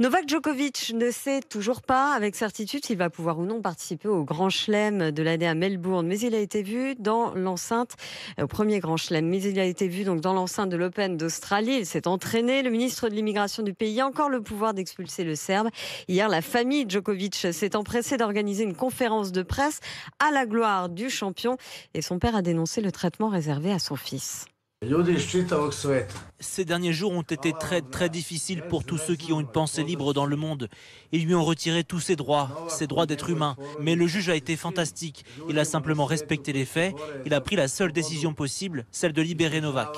Novak Djokovic ne sait toujours pas avec certitude s'il va pouvoir ou non participer au Grand Chelem de l'année à Melbourne, mais il a été vu dans l'enceinte euh, au premier Grand Chelem, mais il a été vu donc dans l'enceinte de l'Open d'Australie. Il s'est entraîné. Le ministre de l'immigration du pays a encore le pouvoir d'expulser le Serbe. Hier, la famille Djokovic s'est empressée d'organiser une conférence de presse à la gloire du champion et son père a dénoncé le traitement réservé à son fils. Ces derniers jours ont été très très difficiles pour tous ceux qui ont une pensée libre dans le monde. Ils lui ont retiré tous ses droits, ses droits d'être humain. Mais le juge a été fantastique. Il a simplement respecté les faits. Il a pris la seule décision possible, celle de libérer Novak.